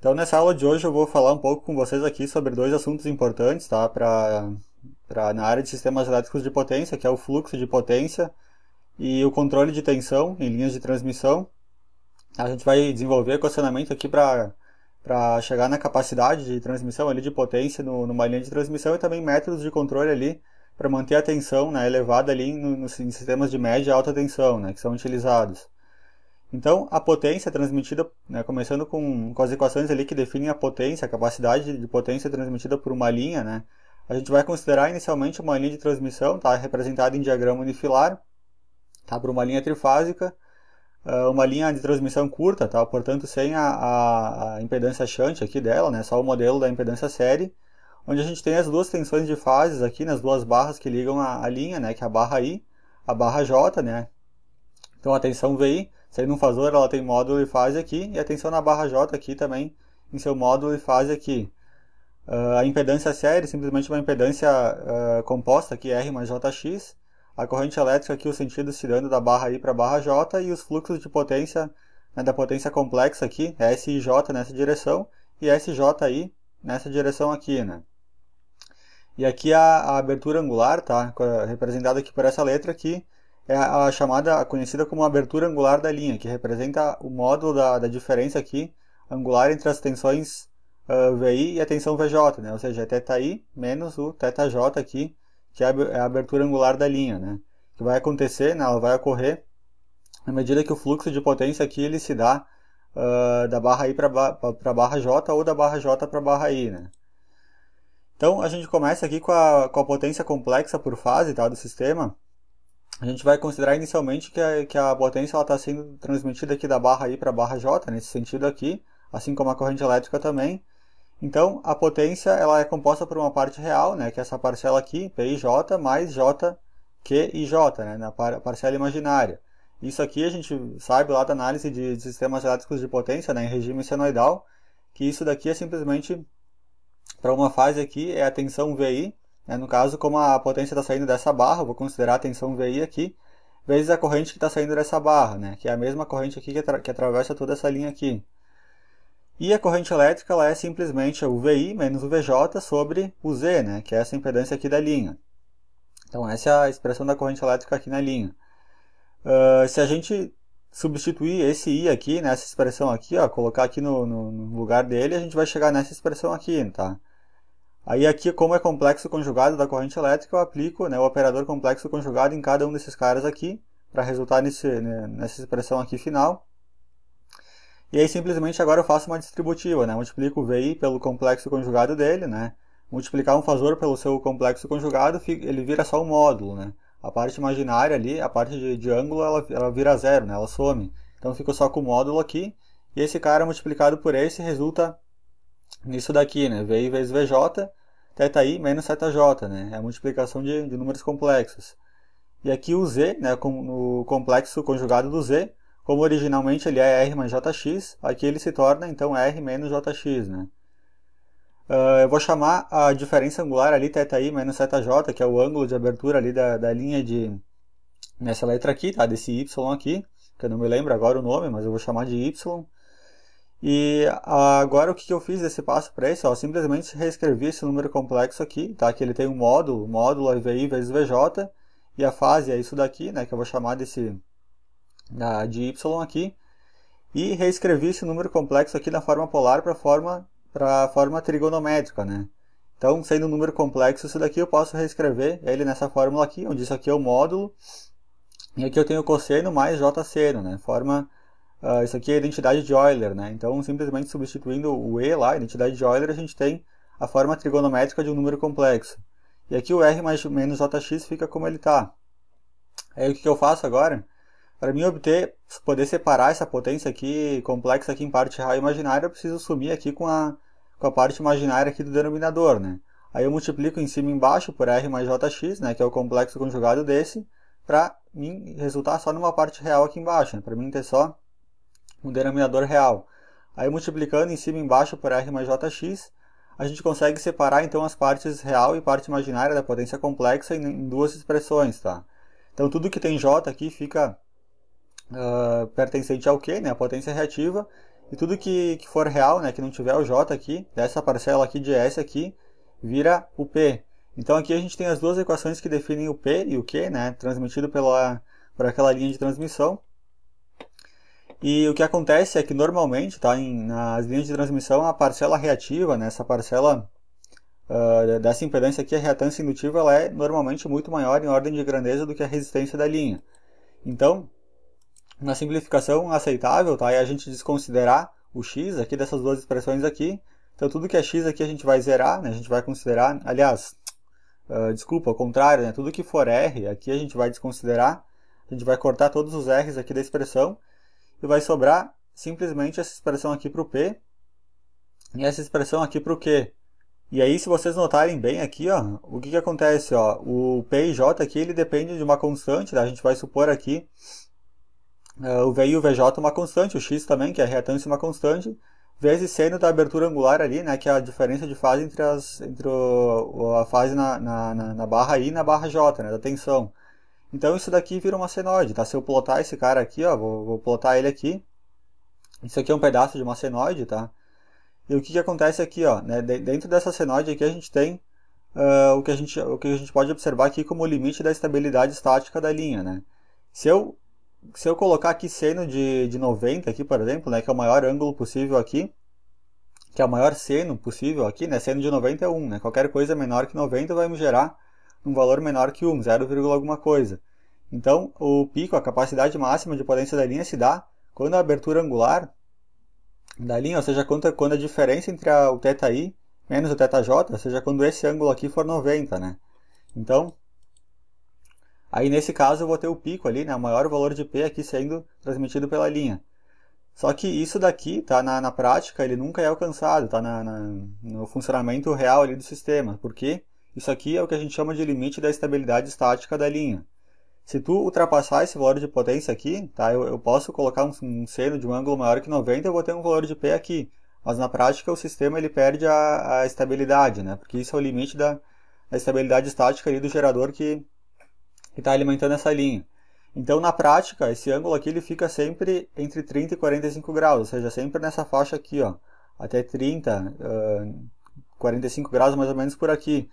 Então, nessa aula de hoje eu vou falar um pouco com vocês aqui sobre dois assuntos importantes, tá? Pra, pra, na área de sistemas elétricos de potência, que é o fluxo de potência e o controle de tensão em linhas de transmissão. A gente vai desenvolver equacionamento aqui para para chegar na capacidade de transmissão ali de potência no, numa linha de transmissão e também métodos de controle ali para manter a tensão né, elevada ali nos no, sistemas de média e alta tensão né, que são utilizados. Então, a potência é transmitida, né, começando com, com, as equações ali que definem a potência, a capacidade de potência transmitida por uma linha, né, a gente vai considerar inicialmente uma linha de transmissão, tá, representada em diagrama unifilar, tá, por uma linha trifásica, ah, uma linha de transmissão curta, tá, portanto sem a, a impedância shunt aqui dela, né, só o modelo da impedância série, onde a gente tem as duas tensões de fases aqui, nas né, duas barras que ligam a, a linha, né, que é a barra I, a barra J, né, então a tensão VI, Saindo um fazor, ela tem módulo e fase aqui, e atenção na barra J aqui também, em seu módulo e fase aqui. Uh, a impedância série, simplesmente uma impedância uh, composta, que R mais JX. A corrente elétrica aqui, o sentido estirando da barra I para a barra J, e os fluxos de potência, né, da potência complexa aqui, S e J nessa direção, e SJI nessa direção aqui, né? E aqui a, a abertura angular, tá? Representada aqui por essa letra aqui, é a, chamada, conhecida como abertura angular da linha, que representa o módulo da, da diferença aqui angular entre as tensões uh, VI e a tensão VJ, né? ou seja, é θi menos o θj aqui, que é, é a abertura angular da linha, né? que vai acontecer, né? ela vai ocorrer na medida que o fluxo de potência aqui ele se dá uh, da barra I para a barra J ou da barra J para a barra I. Né? Então a gente começa aqui com a, com a potência complexa por fase tá, do sistema, a gente vai considerar inicialmente que a, que a potência está sendo transmitida aqui da barra I para a barra J, nesse sentido aqui, assim como a corrente elétrica também. Então, a potência ela é composta por uma parte real, né, que é essa parcela aqui, PIJ, mais J, e J, né, na par parcela imaginária. Isso aqui a gente sabe lá da análise de, de sistemas elétricos de potência né, em regime senoidal, que isso daqui é simplesmente, para uma fase aqui, é a tensão VI, né? No caso, como a potência está saindo dessa barra, vou considerar a tensão VI aqui, vezes a corrente que está saindo dessa barra, né? que é a mesma corrente aqui que, atra que atravessa toda essa linha aqui. E a corrente elétrica ela é simplesmente o VI menos o VJ sobre o Z, né? que é essa impedância aqui da linha. Então essa é a expressão da corrente elétrica aqui na linha. Uh, se a gente substituir esse I aqui, nessa expressão aqui, ó, colocar aqui no, no, no lugar dele, a gente vai chegar nessa expressão aqui, tá? Aí aqui, como é complexo conjugado da corrente elétrica, eu aplico né, o operador complexo conjugado em cada um desses caras aqui, para resultar nesse, né, nessa expressão aqui final. E aí simplesmente agora eu faço uma distributiva, né? multiplico o VI pelo complexo conjugado dele, né? multiplicar um fazor pelo seu complexo conjugado, ele vira só um módulo. Né? A parte imaginária ali, a parte de, de ângulo, ela, ela vira zero, né? ela some. Então ficou só com o módulo aqui, e esse cara multiplicado por esse resulta nisso daqui, né? VI vezes VJ, i menos θj, né? É a multiplicação de, de números complexos. E aqui o z, né, com, o complexo conjugado do z, como originalmente ele é r mais jx, aqui ele se torna então r menos jx, né? Uh, eu vou chamar a diferença angular ali, θi menos θj, que é o ângulo de abertura ali da, da linha de... nessa letra aqui, tá? Desse y aqui, que eu não me lembro agora o nome, mas eu vou chamar de y. E ah, agora o que eu fiz desse passo para isso? Eu simplesmente reescrevi esse número complexo aqui, tá? que ele tem um módulo, módulo VI vezes VJ, e a fase é isso daqui, né? que eu vou chamar desse ah, de Y aqui, e reescrevi esse número complexo aqui na forma polar para a forma, forma trigonométrica. Né? Então, sendo um número complexo, isso daqui eu posso reescrever ele nessa fórmula aqui, onde isso aqui é o módulo, e aqui eu tenho o cosseno mais j seno, né? forma Uh, isso aqui é a identidade de Euler, né? Então, simplesmente substituindo o E lá, a identidade de Euler, a gente tem a forma trigonométrica de um número complexo. E aqui o R mais menos JX fica como ele está. Aí o que eu faço agora? Para mim obter, poder separar essa potência aqui complexa aqui em parte real e imaginária, eu preciso sumir aqui com a, com a parte imaginária aqui do denominador, né? Aí eu multiplico em cima e embaixo por R mais JX, né, que é o complexo conjugado desse, para mim resultar só numa parte real aqui embaixo, né? para mim ter só um denominador real. Aí multiplicando em cima e embaixo por R mais JX, a gente consegue separar então as partes real e parte imaginária da potência complexa em, duas expressões, tá? Então tudo que tem J aqui fica uh, pertencente ao Q, né? A potência reativa. E tudo que, que for real, né? Que não tiver o J aqui, dessa parcela aqui de S aqui, vira o P. Então aqui a gente tem as duas equações que definem o P e o Q, né? Transmitido pela, por aquela linha de transmissão. E o que acontece é que normalmente, tá, em, nas linhas de transmissão, a parcela reativa, né, essa parcela uh, dessa impedância aqui, a reatância indutiva, ela é normalmente muito maior em ordem de grandeza do que a resistência da linha. Então, na simplificação aceitável, tá, é a gente desconsiderar o x aqui dessas duas expressões aqui. Então, tudo que é x aqui a gente vai zerar, né, a gente vai considerar, aliás, uh, desculpa, ao contrário, né, tudo que for r aqui a gente vai desconsiderar, a gente vai cortar todos os r's aqui da expressão e vai sobrar simplesmente essa expressão aqui para o P e essa expressão aqui para o Q. E aí, se vocês notarem bem aqui, ó, o que, que acontece? Ó, o P e J aqui ele depende de uma constante, tá? a gente vai supor aqui uh, o V e o VJ uma constante, o X também, que é a reatância uma constante, vezes seno da abertura angular ali, né, que é a diferença de fase entre, as, entre o, a fase na, na, na barra I e na barra J, né, da tensão. Então isso daqui vira uma senoide, tá? Se eu plotar esse cara aqui, ó, vou, vou plotar ele aqui. Isso aqui é um pedaço de uma senoide, tá? E o que, que acontece aqui, ó, né? dentro dessa senoide aqui a gente tem uh, o, que a gente, o que a gente pode observar aqui como o limite da estabilidade estática da linha, né? Se eu, se eu colocar aqui seno de, de 90 aqui, por exemplo, né, que é o maior ângulo possível aqui, que é o maior seno possível aqui, né? Seno de 90 é 1, né? Qualquer coisa menor que 90 vai me gerar um valor menor que 1, 0, alguma coisa. Então, o pico, a capacidade máxima de potência da linha se dá quando a abertura angular da linha, ou seja, quando a diferença entre a, o θi menos o θj, ou seja, quando esse ângulo aqui for 90, né? Então, aí nesse caso eu vou ter o pico ali, né, o maior valor de P aqui sendo transmitido pela linha. Só que isso daqui, tá, na, na prática, ele nunca é alcançado, tá, na, na, no funcionamento real ali do sistema. Por quê? Isso aqui é o que a gente chama de limite da estabilidade estática da linha. Se tu ultrapassar esse valor de potência aqui, tá, eu, eu posso colocar um, um, seno de um ângulo maior que 90, eu vou ter um valor de P aqui. Mas na prática o sistema ele perde a, a estabilidade, né? porque isso é o limite da, da estabilidade estática ali do gerador que está alimentando essa linha. Então, na prática, esse ângulo aqui ele fica sempre entre 30 e 45 graus, ou seja, sempre nessa faixa aqui, ó, até 30, uh, 45 graus mais ou menos por aqui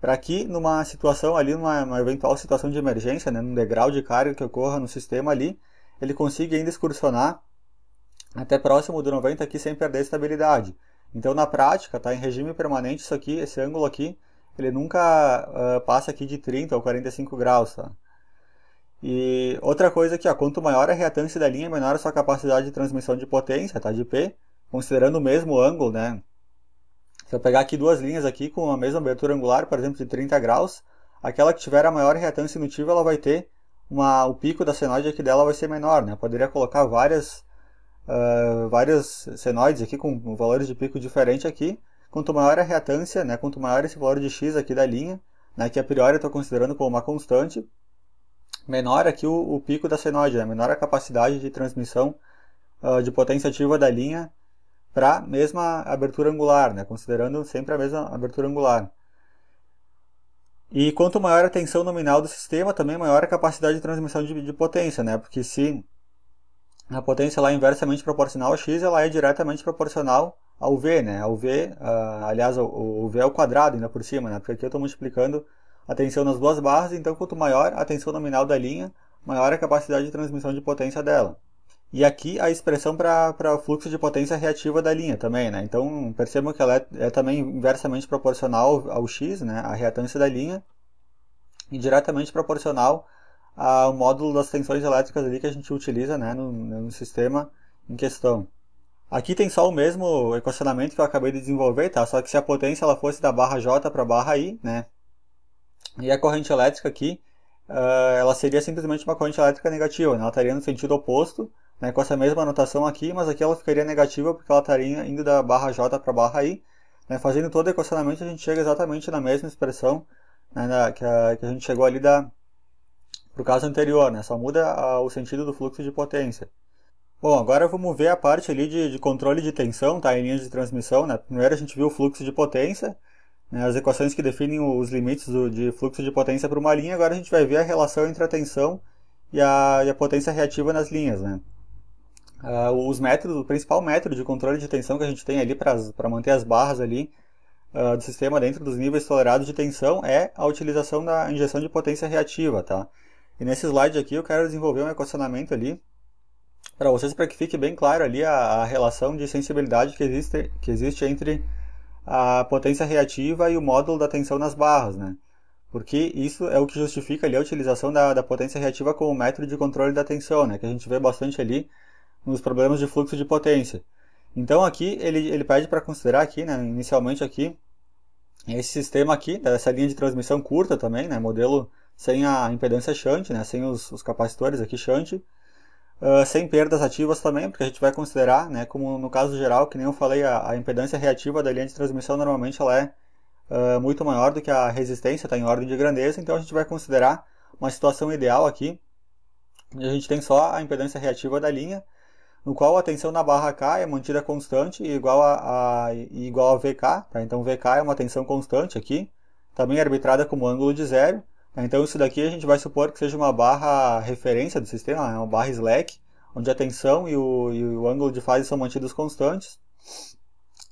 para que numa situação ali, numa, numa, eventual situação de emergência, né, num degrau de carga que ocorra no sistema ali, ele consiga ainda excursionar até próximo do 90 aqui sem perder estabilidade. Então na prática, tá, em regime permanente isso aqui, esse ângulo aqui, ele nunca uh, passa aqui de 30 ou 45 graus, tá? E outra coisa que, ó, quanto maior a reatância da linha, menor a sua capacidade de transmissão de potência, tá, de P, considerando o mesmo ângulo, né, se eu pegar aqui duas linhas aqui com a mesma abertura angular, por exemplo, de 30 graus, aquela que tiver a maior reatância indutiva, ela vai ter uma, o pico da senoide aqui dela vai ser menor, né? Eu poderia colocar várias, uh, várias senoides aqui com valores de pico diferente aqui. Quanto maior a reatância, né? Quanto maior esse valor de x aqui da linha, né? Que a priori eu estou considerando como uma constante, menor aqui o, o pico da senoide, né? Menor a capacidade de transmissão uh, de potência ativa da linha para a mesma abertura angular, né? considerando sempre a mesma abertura angular. E quanto maior a tensão nominal do sistema, também maior a capacidade de transmissão de, de potência, né? porque se a potência lá é inversamente proporcional ao x, ela é diretamente proporcional ao V, né? Ao V, uh, aliás, o, o V ao é quadrado ainda por cima, né? Porque aqui eu estou multiplicando a tensão nas duas barras, então quanto maior a tensão nominal da linha, maior a capacidade de transmissão de potência dela. E aqui a expressão para o fluxo de potência reativa da linha também, né? Então percebam que ela é, é, também inversamente proporcional ao x, né? A reatância da linha e diretamente proporcional ao módulo das tensões elétricas ali que a gente utiliza, né? No, no sistema em questão. Aqui tem só o mesmo equacionamento que eu acabei de desenvolver, tá? Só que se a potência ela fosse da barra J para barra I, né? E a corrente elétrica aqui, uh, ela seria simplesmente uma corrente elétrica negativa, né? ela estaria no sentido oposto né, com essa mesma anotação aqui, mas aqui ela ficaria negativa porque ela estaria indo da barra J para barra I. Né, fazendo todo o equacionamento, a gente chega exatamente na mesma expressão né, na, que, a, que, a, gente chegou ali da, o caso anterior, né, só muda a, o sentido do fluxo de potência. Bom, agora vamos ver a parte ali de, de controle de tensão tá, em linhas de transmissão. Né. Primeiro a gente viu o fluxo de potência, né, as equações que definem os limites do, de fluxo de potência para uma linha, agora a gente vai ver a relação entre a tensão e a, e a potência reativa nas linhas. Né. Uh, os métodos, o principal método de controle de tensão que a gente tem ali para manter as barras ali uh, do sistema dentro dos níveis tolerados de tensão é a utilização da injeção de potência reativa, tá? E nesse slide aqui eu quero desenvolver um equacionamento ali para vocês para que fique bem claro ali a, a, relação de sensibilidade que existe, que existe entre a potência reativa e o módulo da tensão nas barras, né? porque isso é o que justifica ali a utilização da, da potência reativa como método de controle da tensão, né? que a gente vê bastante ali nos problemas de fluxo de potência. Então aqui ele, ele pede para considerar aqui, né, inicialmente aqui, esse sistema aqui, né, essa linha de transmissão curta também, né, modelo sem a impedância shunt, né, sem os, os capacitores aqui shunt, uh, sem perdas ativas também, porque a gente vai considerar, né, como no caso geral, que nem eu falei, a, a impedância reativa da linha de transmissão normalmente ela é uh, muito maior do que a resistência, está em ordem de grandeza, então a gente vai considerar uma situação ideal aqui, a gente tem só a impedância reativa da linha, no qual a tensão na barra K é mantida constante e igual a, a igual a VK. Tá? Então VK é uma tensão constante aqui, também arbitrada como ângulo de zero. Tá? Então isso daqui a gente vai supor que seja uma barra referência do sistema, é uma barra slack, onde a tensão e o, e o ângulo de fase são mantidos constantes.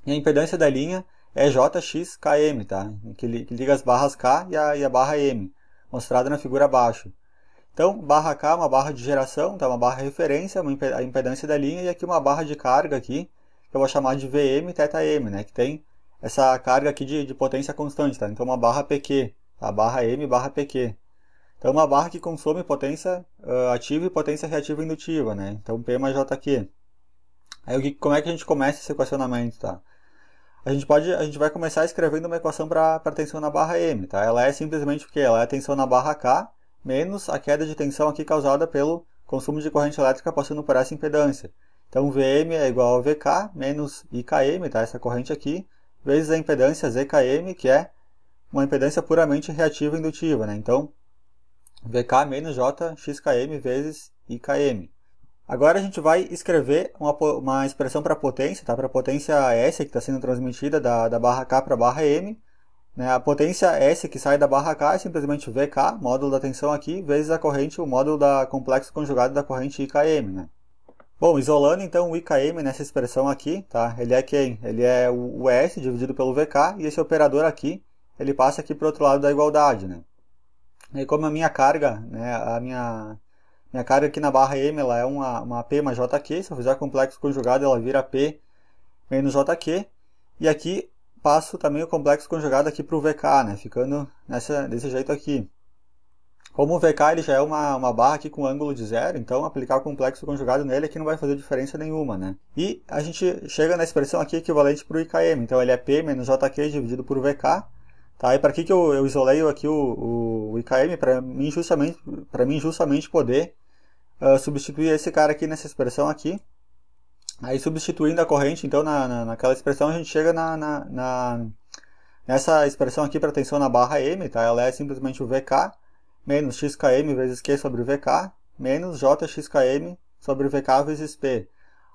E a impedância da linha é JXKM, tá? que, liga as barras K e a, e a barra M, mostrada na figura abaixo. Então, barra K é uma barra de geração, tá? uma barra de referência, uma imped a impedância da linha, e aqui uma barra de carga aqui, que eu vou chamar de VM m né? que tem essa carga aqui de, de potência constante. Tá? Então, uma barra PQ, tá? barra M barra PQ. Então, uma barra que consome potência uh, ativa e potência reativa indutiva. Né? Então, P mais JQ. Aí, como é que a gente começa esse equacionamento? Tá? a gente pode a gente vai começar escrevendo uma equação para a tensão na barra m tá ela é simplesmente o quê? ela é a tensão na barra k menos a queda de tensão aqui causada pelo consumo de corrente elétrica passando por essa impedância. Então, VM é igual a VK menos IKM, tá? essa corrente aqui, vezes a impedância ZKM, que é uma impedância puramente reativa indutiva. Né? Então, VK menos JXKM vezes IKM. Agora a gente vai escrever uma, uma expressão para potência, tá? para a potência S que está sendo transmitida da, da barra K para a barra M, né? A potência é S que sai da barra K é simplesmente VK, módulo da tensão aqui, vezes a corrente, o módulo da complexo conjugado da corrente IKM. Né? Bom, isolando então o IKM nessa expressão aqui, tá? ele é quem? Ele é o S dividido pelo VK, e esse operador aqui, ele passa aqui para o outro lado da igualdade. Né? E como a minha carga, né, a minha, minha carga aqui na barra M ela é uma, uma P mais JQ, se eu fizer complexo conjugado ela vira P menos JQ, e aqui passo também o complexo conjugado aqui para o VK, né? ficando nessa, desse jeito aqui. Como o VK ele já é uma, uma barra aqui com ângulo de zero, então aplicar o complexo conjugado nele aqui não vai fazer diferença nenhuma, né? E a gente chega na expressão aqui equivalente para o IKM, então ele é P menos JQ dividido por VK, tá? E para que, que eu, eu isolei aqui o, o, o IKM? Para mim, justamente, mim justamente poder uh, substituir esse cara aqui nessa expressão aqui, Aí substituindo a corrente, então, na, na, naquela expressão, a gente chega na, na, na nessa expressão aqui para tensão na barra M, tá? Ela é simplesmente o VK menos xkm vezes Q sobre VK menos JXKM sobre VK vezes P.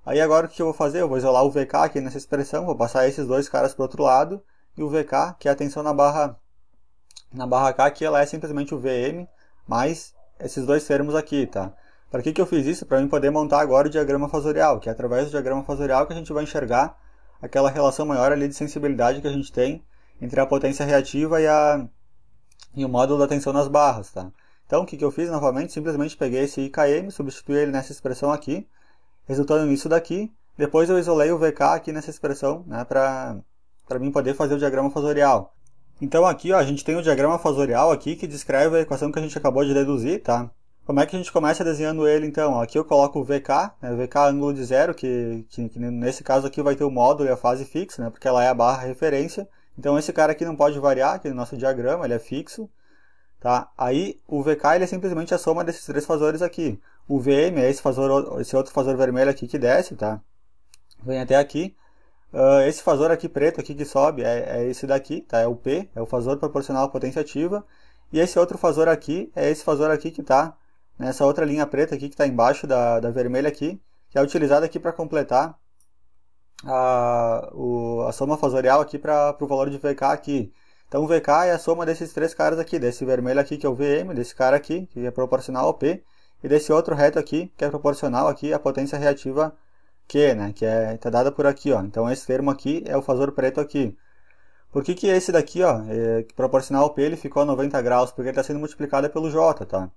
Aí agora o que eu vou fazer? Eu vou isolar o VK aqui nessa expressão, vou passar esses dois caras para o outro lado, e o VK, que é a tensão na barra, na barra K, que ela é simplesmente o VM mais esses dois termos aqui, tá? Para que, que eu fiz isso? Para eu poder montar agora o diagrama fasorial, que é através do diagrama fasorial que a gente vai enxergar aquela relação maior ali de sensibilidade que a gente tem entre a potência reativa e, a, e o módulo da tensão nas barras. Tá? Então, o que, que eu fiz novamente? Simplesmente peguei esse IKM, substituí ele nessa expressão aqui, resultando nisso daqui. Depois eu isolei o VK aqui nessa expressão né, para mim poder fazer o diagrama fasorial. Então aqui ó, a gente tem o diagrama fasorial aqui que descreve a equação que a gente acabou de deduzir, tá? Como é que a gente começa desenhando ele então? Aqui eu coloco o VK, né, VK ângulo de zero, que, que, que, nesse caso aqui vai ter o módulo e a fase fixa, né, porque ela é a barra referência. Então esse cara aqui não pode variar, aqui no é nosso diagrama, ele é fixo. Tá? Aí o VK ele é simplesmente a soma desses três fatores aqui. O VM é esse, fazor, esse outro fator vermelho aqui que desce, tá? vem até aqui. Uh, esse fasor aqui preto aqui que sobe é, é esse daqui, tá? é o P, é o fasor proporcional à potência ativa. E esse outro fasor aqui é esse fasor aqui que está nessa outra linha preta aqui que está embaixo da, da vermelha aqui, que é utilizada aqui para completar a, o, a soma fasorial aqui para o valor de VK aqui. Então, VK é a soma desses três caras aqui, desse vermelho aqui que é o VM, desse cara aqui, que é proporcional ao P, e desse outro reto aqui, que é proporcional aqui à potência reativa Q, né, que é, tá dada por aqui, ó. Então, esse termo aqui é o fasor preto aqui. Por que, que esse daqui, ó, é, proporcional ao P, ele ficou a 90 graus? Porque ele está sendo multiplicado pelo J, tá?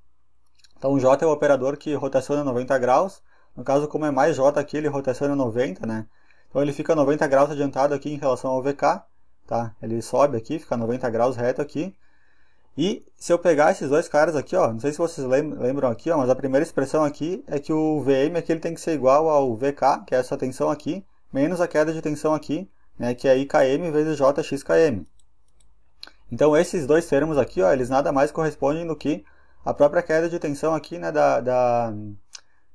Então J é o operador que rotaciona 90 graus. No caso, como é mais J aqui, ele rotaciona 90, né? Então ele fica 90 graus adiantado aqui em relação ao VK, tá? Ele sobe aqui, fica 90 graus reto aqui. E se eu pegar esses dois caras aqui, ó, não sei se vocês lembram aqui, ó, mas a primeira expressão aqui é que o VM aqui é ele tem que ser igual ao VK, que é essa tensão aqui, menos a queda de tensão aqui, né, que é IKM vezes JXKM. Então esses dois termos aqui, ó, eles nada mais correspondem do que a própria queda de tensão aqui, né, da, da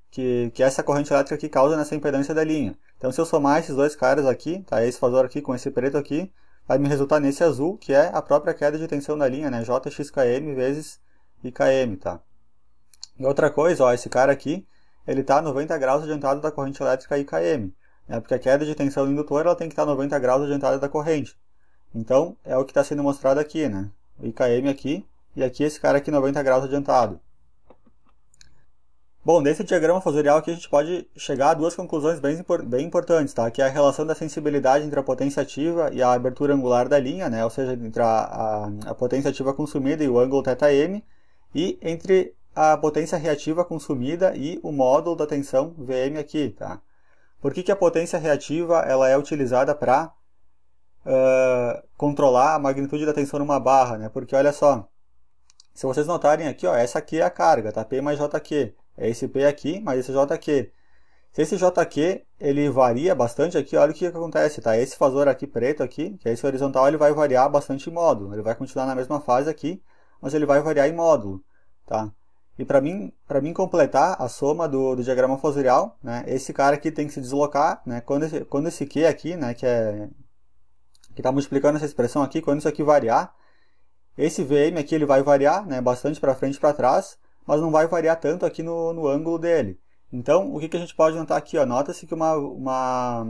que, que essa corrente elétrica aqui causa nessa impedância da linha. Então, se eu somar esses dois caras aqui, tá, esse fusor aqui com esse preto aqui, vai me resultar nesse azul, que é a própria queda de tensão da linha, né, JXKM vezes IKM, tá. E outra coisa, ó, esse cara aqui, ele está 90 graus adiantado da corrente elétrica IKM, né, porque a queda de tensão do indutor ela tem que estar tá 90 graus adiantada da corrente. Então, é o que está sendo mostrado aqui, né, o IKM aqui e aqui esse cara aqui 90 graus adiantado. Bom, desse diagrama fasorial aqui a gente pode chegar a duas conclusões bem, bem importantes, tá? que é a relação da sensibilidade entre a potência ativa e a abertura angular da linha, né? ou seja, entre a, a, a potência ativa consumida e o ângulo θm, e entre a potência reativa consumida e o módulo da tensão Vm aqui. Tá? Por que, que a potência reativa ela é utilizada para uh, controlar a magnitude da tensão numa barra? Né? Porque olha só, se vocês notarem aqui, ó, essa aqui é a carga, tá? P mais JQ. É esse P aqui mais esse JQ. Se esse JQ ele varia bastante aqui, olha o que acontece, tá? Esse fasor aqui preto aqui, que é esse horizontal, ele vai variar bastante em módulo. Ele vai continuar na mesma fase aqui, mas ele vai variar em módulo, tá? E para mim, para mim completar a soma do, do diagrama fasorial né, esse cara aqui tem que se deslocar, né, quando esse, quando esse Q aqui, né, que é que está multiplicando essa expressão aqui, quando isso aqui variar, esse VM aqui ele vai variar né, bastante para frente e para trás, mas não vai variar tanto aqui no, no ângulo dele. Então, o que, que a gente pode notar aqui? Nota-se que uma, uma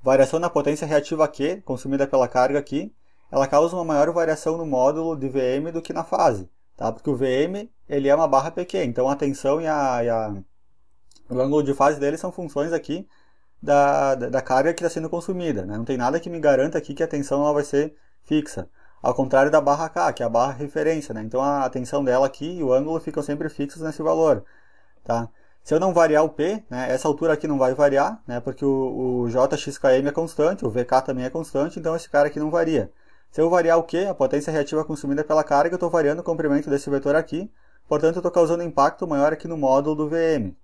variação na potência reativa Q, consumida pela carga aqui, ela causa uma maior variação no módulo de VM do que na fase, tá? porque o VM ele é uma barra PQ, então a tensão e, a, e a, o ângulo de fase dele são funções aqui da, da, da carga que está sendo consumida. Né? Não tem nada que me garanta aqui que a tensão ela vai ser fixa. Ao contrário da barra K, que é a barra referência, né? Então a tensão dela aqui e o ângulo ficam sempre fixos nesse valor, tá? Se eu não variar o P, né, essa altura aqui não vai variar, né, porque o, o JXKM é constante, o VK também é constante, então esse cara aqui não varia. Se eu variar o Q, a potência reativa consumida pela carga, eu estou variando o comprimento desse vetor aqui, portanto eu estou causando impacto maior aqui no módulo do VM.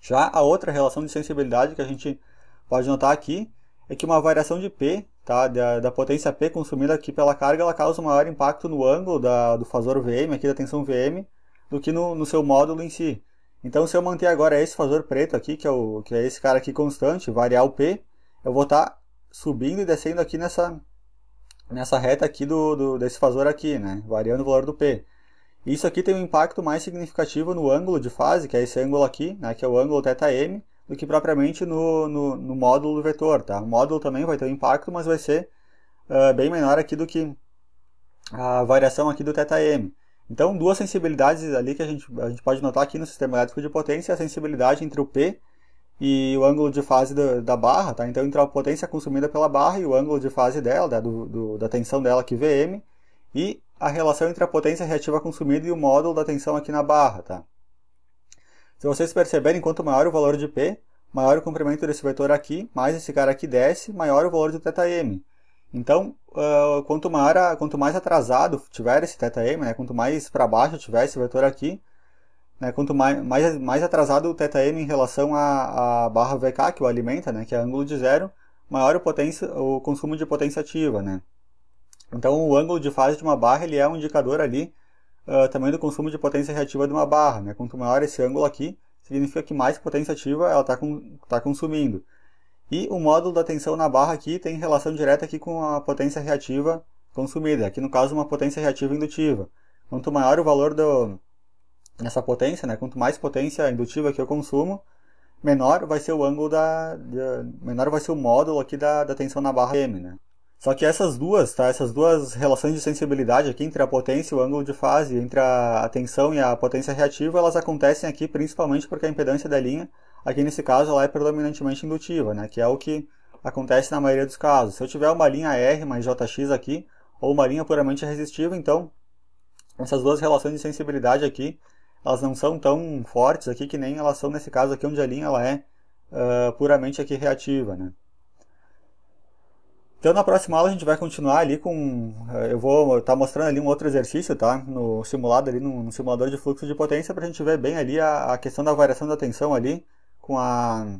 Já a outra relação de sensibilidade que a gente pode notar aqui é que uma variação de P, tá, da, da potência P consumida aqui pela carga, ela causa maior impacto no ângulo da, do fasor VM, aqui da tensão VM, do que no, no seu módulo em si. Então, se eu manter agora esse fasor preto aqui, que é, o, que é esse cara aqui constante, variar o P, eu vou estar tá subindo e descendo aqui nessa, nessa reta aqui do, do, desse fasor aqui, né? variando o valor do P. Isso aqui tem um impacto mais significativo no ângulo de fase, que é esse ângulo aqui, né? que é o ângulo θm, do que propriamente no, no, no módulo do vetor, tá? O módulo também vai ter um impacto, mas vai ser uh, bem menor aqui do que a variação aqui do θm. Então, duas sensibilidades ali que a gente, a gente pode notar aqui no sistema elétrico de potência, é a sensibilidade entre o P e o ângulo de fase da, da barra, tá? Então, entre a potência consumida pela barra e o ângulo de fase dela, da, do, do, da tensão dela aqui, Vm, e a relação entre a potência reativa consumida e o módulo da tensão aqui na barra, tá? Se vocês perceberem, quanto maior o valor de P, maior o comprimento desse vetor aqui, mais esse cara aqui desce, maior o valor do θm. Então, uh, quanto, maior a, quanto mais atrasado tiver esse θm, né, quanto mais para baixo tiver esse vetor aqui, né, quanto mais, mais, mais atrasado o θm em relação à barra vk que o alimenta, né, que é ângulo de zero, maior o, potência, o consumo de potência ativa. Né. Então, o ângulo de fase de uma barra ele é um indicador ali uh, tamanho do consumo de potência reativa de uma barra. Né? Quanto maior esse ângulo aqui, significa que mais potência ativa ela está tá consumindo. E o módulo da tensão na barra aqui tem relação direta aqui com a potência reativa consumida. Aqui no caso uma potência reativa indutiva. Quanto maior o valor do, dessa potência, né? quanto mais potência indutiva que eu consumo, menor vai ser o ângulo da, da menor vai ser o módulo aqui da, da tensão na barra M, né? Só que essas duas, tá? Essas duas relações de sensibilidade aqui entre a potência e o ângulo de fase, entre a tensão e a potência reativa, elas acontecem aqui principalmente porque a impedância da linha, aqui nesse caso, ela é predominantemente indutiva, né? Que é o que acontece na maioria dos casos. Se eu tiver uma linha R mais JX aqui, ou uma linha puramente resistiva, então essas duas relações de sensibilidade aqui, elas não são tão fortes aqui que nem elas são nesse caso aqui onde a linha ela é uh, puramente aqui reativa, né? Então na próxima aula a gente vai continuar ali com, eh, eu vou estar tá mostrando ali um outro exercício, tá? No simulado ali, no, no simulador de fluxo de potência para a gente ver bem ali a, a, questão da variação da tensão ali com a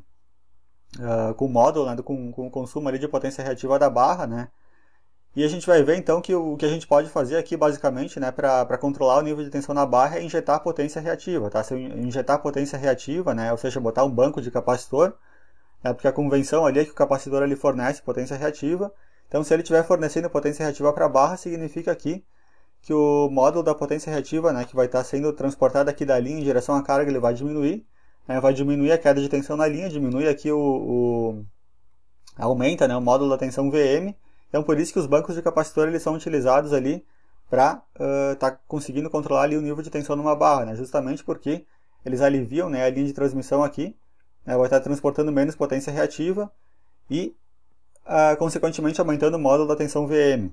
uh, com o módulo, né? com, com o consumo ali de potência reativa da barra, né? E a gente vai ver então que o que a gente pode fazer aqui basicamente, né, para controlar o nível de tensão na barra é injetar potência reativa, tá? Se eu injetar potência reativa, né, ou seja, botar um banco de capacitor, é porque a convenção ali é que o capacitor ele fornece potência reativa. Então, se ele estiver fornecendo potência reativa para a barra, significa aqui que o módulo da potência reativa, né, que vai estar tá sendo transportado aqui da linha em direção à carga, ele vai diminuir. Né, vai diminuir a queda de tensão na linha, diminui aqui o, o aumenta né, o módulo da tensão VM. Então, por isso que os bancos de capacitor eles são utilizados ali para estar uh, tá conseguindo controlar ali o nível de tensão numa barra, né? justamente porque eles aliviam né, a linha de transmissão aqui né, vai estar transportando menos potência reativa e, ah, consequentemente, aumentando o módulo da tensão VM.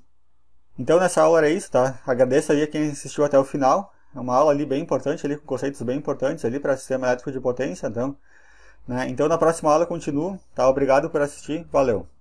Então, nessa aula era isso, tá? Agradeço aí a quem assistiu até o final. É uma aula ali bem importante, ali, com conceitos bem importantes ali para sistema elétrico de potência. Então, né? então na próxima aula eu continuo, tá? Obrigado por assistir, valeu!